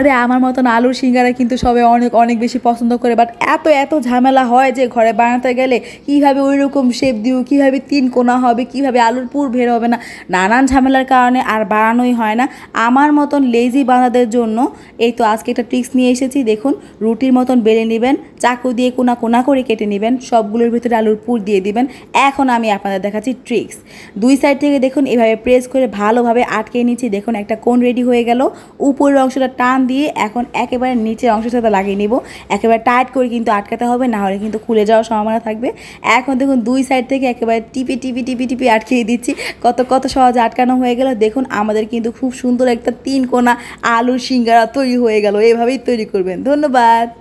আরে আমার মতন আলুর সিঙ্গারা কিন্তু সবাই অনেক অনেক বেশি পছন্দ করে বাট এত এত ঝামেলা হয় যে ঘরে বানাতে গেলে কীভাবে ওই রকম শেপ দিও কীভাবে তিন কোনা হবে কীভাবে আলুর পুর ভের হবে না নানান ঝামেলার কারণে আর বানানোই হয় না আমার মতন লেজি বাঁধাদের জন্য এই তো আজকে একটা ট্রিক্স নিয়ে এসেছি দেখুন রুটির মতন বেলে নেবেন চাকু দিয়ে কোনা কোনা করে কেটে নেবেন সবগুলোর ভিতরে আলুর পুর দিয়ে দিবেন এখন আমি আপনাদের দেখাচ্ছি ট্রিক্স দুই সাইড থেকে দেখুন এভাবে প্রেস করে ভালোভাবে আটকে নিচ্ছি দেখুন একটা কোন রেডি হয়ে গেল উপরের অংশটা টান দিয়ে এখন একেবারে নিচে অংশের সাথে লাগিয়ে নেব একেবারে টাইট করে কিন্তু আটকাতে হবে না হলে কিন্তু খুলে যাওয়ার সম্ভাবনা থাকবে এখন দেখুন দুই সাইড থেকে একেবারে টিপি টিপি টিপি টিপি আটকিয়ে দিচ্ছি কত কত সহজে আটকানো হয়ে গেল দেখুন আমাদের কিন্তু খুব সুন্দর একটা তিন কোনা আলুর সিঙ্গারা তৈরি হয়ে গেল এভাবেই তৈরি করবেন ধন্যবাদ